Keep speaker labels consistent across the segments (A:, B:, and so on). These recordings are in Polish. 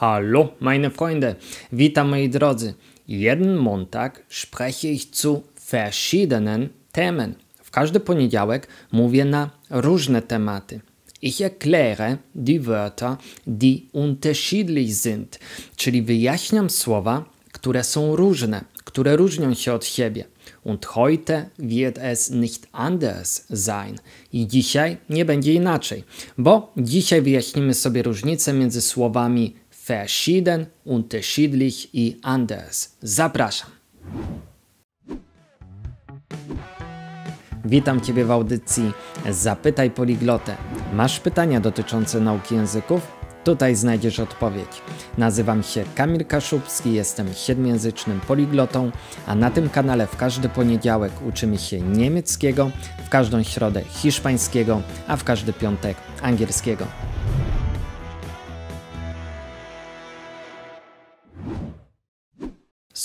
A: Hallo, meine Freunde. Witam, moi drodzy. Jeden Montag spreche ich zu verschiedenen Themen. W każdy poniedziałek mówię na różne tematy. Ich erkläre die Wörter, die unterschiedlich sind, czyli wyjaśniam słowa, które są różne, które różnią się od siebie. Und heute wird es nicht anders sein. I dzisiaj nie będzie inaczej, bo dzisiaj wyjaśnimy sobie różnicę między słowami Verschieden, unterschiedlich i anders. Zapraszam. Witam Ciebie w audycji Zapytaj Poliglotę. Masz pytania dotyczące nauki języków? Tutaj znajdziesz odpowiedź. Nazywam się Kamil Kaszubski, jestem siedmjęzycznym poliglotą, a na tym kanale w każdy poniedziałek uczymy się niemieckiego, w każdą środę hiszpańskiego, a w każdy piątek angielskiego.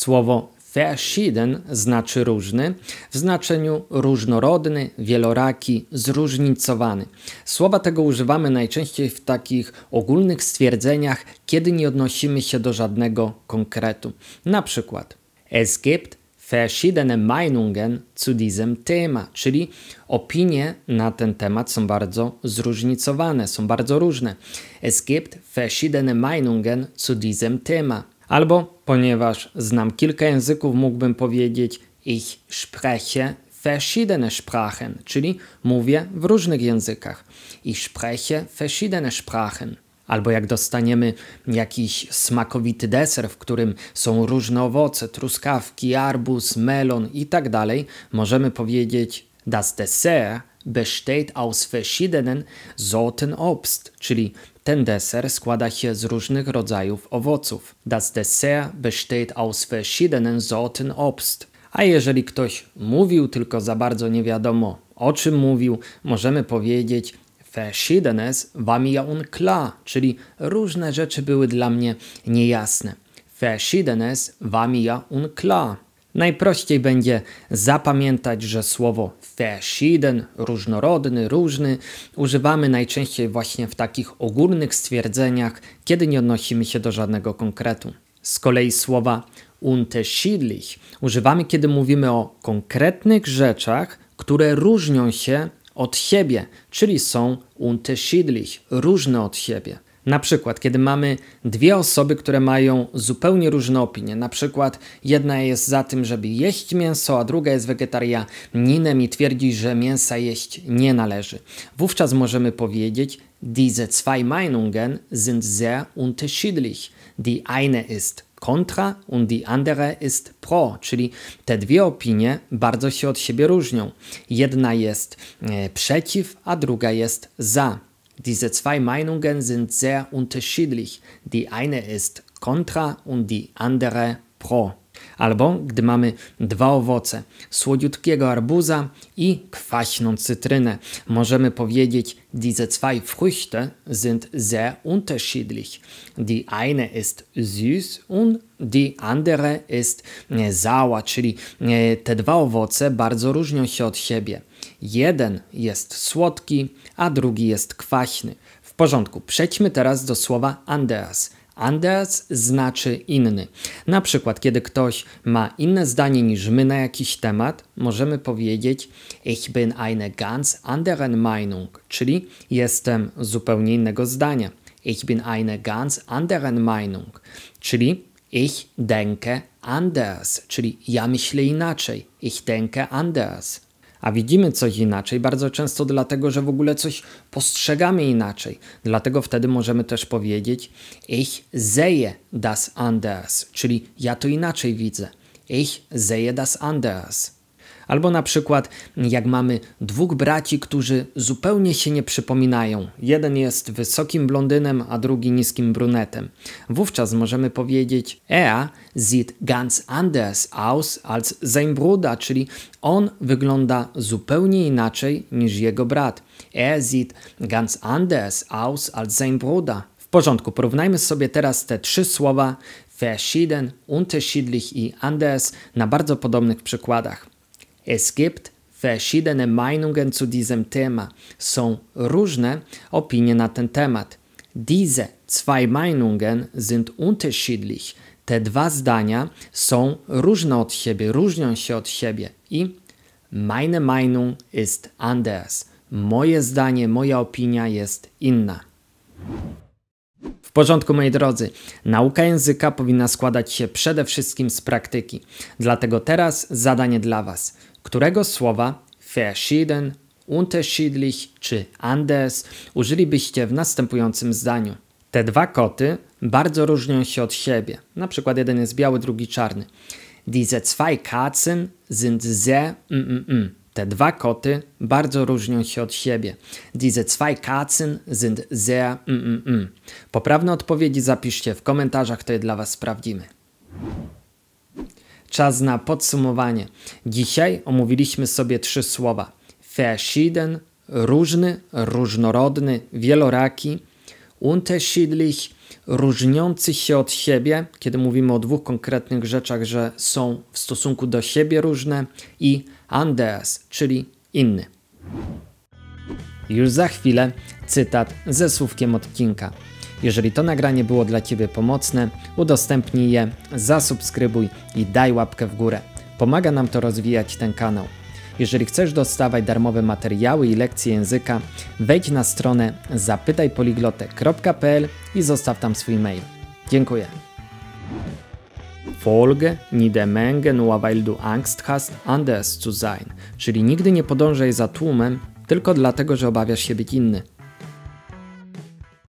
A: Słowo verschieden znaczy różny, w znaczeniu różnorodny, wieloraki, zróżnicowany. Słowa tego używamy najczęściej w takich ogólnych stwierdzeniach, kiedy nie odnosimy się do żadnego konkretu. Na przykład es gibt verschiedene Meinungen zu diesem Thema, czyli opinie na ten temat są bardzo zróżnicowane, są bardzo różne. Es gibt verschiedene Meinungen zu diesem Thema. Albo ponieważ znam kilka języków, mógłbym powiedzieć ich spreche verschiedene Sprachen, czyli mówię w różnych językach. Ich spreche verschiedene Sprachen. Albo jak dostaniemy jakiś smakowity deser, w którym są różne owoce, truskawki, arbuz, melon itd., tak możemy powiedzieć das Dessert besteht aus verschiedenen Sorten Obst, czyli ten deser składa się z różnych rodzajów owoców. Das Dessert besteht aus verschiedenen Sorten Obst. A jeżeli ktoś mówił, tylko za bardzo nie wiadomo o czym mówił, możemy powiedzieć Verschiedenes war mir unklar, czyli różne rzeczy były dla mnie niejasne. Verschiedenes war mir unklar. Najprościej będzie zapamiętać, że słowo verschieden, różnorodny, różny, używamy najczęściej właśnie w takich ogólnych stwierdzeniach, kiedy nie odnosimy się do żadnego konkretu. Z kolei słowa unterschiedlich używamy, kiedy mówimy o konkretnych rzeczach, które różnią się od siebie, czyli są unterschiedlich, różne od siebie. Na przykład, kiedy mamy dwie osoby, które mają zupełnie różne opinie, na przykład jedna jest za tym, żeby jeść mięso, a druga jest wegetarianinem i twierdzi, że mięsa jeść nie należy, wówczas możemy powiedzieć: Diese zwei Meinungen sind sehr unterschiedlich. Die eine ist kontra und die andere ist pro, czyli te dwie opinie bardzo się od siebie różnią. Jedna jest e, przeciw, a druga jest za. Diese zwei Meinungen sind sehr unterschiedlich. Die eine ist kontra und die andere pro. Albo gdy mamy dwa owoce, słodziutkiego arbuza i kwaśną cytrynę, możemy powiedzieć, diese zwei Früchte sind sehr unterschiedlich. Die eine ist süß und die andere ist sauer, e, czyli e, te dwa owoce bardzo różnią się od siebie. Jeden jest słodki, a drugi jest kwaśny. W porządku, przejdźmy teraz do słowa Andeas. Anders znaczy inny. Na przykład, kiedy ktoś ma inne zdanie niż my na jakiś temat, możemy powiedzieć Ich bin eine ganz anderen Meinung, czyli jestem zupełnie innego zdania. Ich bin eine ganz anderen Meinung, czyli ich denke anders, czyli ja myślę inaczej. Ich denke anders a widzimy coś inaczej, bardzo często dlatego, że w ogóle coś postrzegamy inaczej. Dlatego wtedy możemy też powiedzieć: Ich sehe das anders, czyli ja to inaczej widzę. Ich sehe das anders. Albo na przykład, jak mamy dwóch braci, którzy zupełnie się nie przypominają. Jeden jest wysokim blondynem, a drugi niskim brunetem. Wówczas możemy powiedzieć: Er sieht ganz anders aus als sein Bruder, czyli on wygląda zupełnie inaczej niż jego brat. Er sieht ganz anders aus als sein Bruder. W porządku, porównajmy sobie teraz te trzy słowa verschieden, unterschiedlich i anders na bardzo podobnych przykładach. Es gibt verschiedene Meinungen zu diesem Thema. Są różne opinie na ten temat. Diese zwei Meinungen sind unterschiedlich. Te dwa zdania są różne od siebie, różnią się od siebie. I meine Meinung ist anders. Moje zdanie, moja opinia jest inna. W porządku, moi drodzy, nauka języka powinna składać się przede wszystkim z praktyki. Dlatego teraz zadanie dla Was którego słowa verschieden, unterschiedlich czy anders użylibyście w następującym zdaniu. Te dwa koty bardzo różnią się od siebie. Na przykład jeden jest biały, drugi czarny. Diese zwei Katzen sind sehr mm, mm, mm. Te dwa koty bardzo różnią się od siebie. Diese zwei Katzen sind sehr mm, mm, mm. Poprawne odpowiedzi zapiszcie w komentarzach, to je dla Was sprawdzimy. Czas na podsumowanie. Dzisiaj omówiliśmy sobie trzy słowa: verschieden, różny, różnorodny, wieloraki, unterschiedlich, różniący się od siebie, kiedy mówimy o dwóch konkretnych rzeczach, że są w stosunku do siebie różne, i anders, czyli inny. Już za chwilę cytat ze słówkiem od Kinga. Jeżeli to nagranie było dla Ciebie pomocne, udostępnij je, zasubskrybuj i daj łapkę w górę. Pomaga nam to rozwijać ten kanał. Jeżeli chcesz dostawać darmowe materiały i lekcje języka, wejdź na stronę zapytajpoliglotę.pl i zostaw tam swój mail. Dziękuję. Folge Niedermengen, nur weil du Angst hast, anders zu sein, czyli nigdy nie podążaj za tłumem, tylko dlatego, że obawiasz się być inny.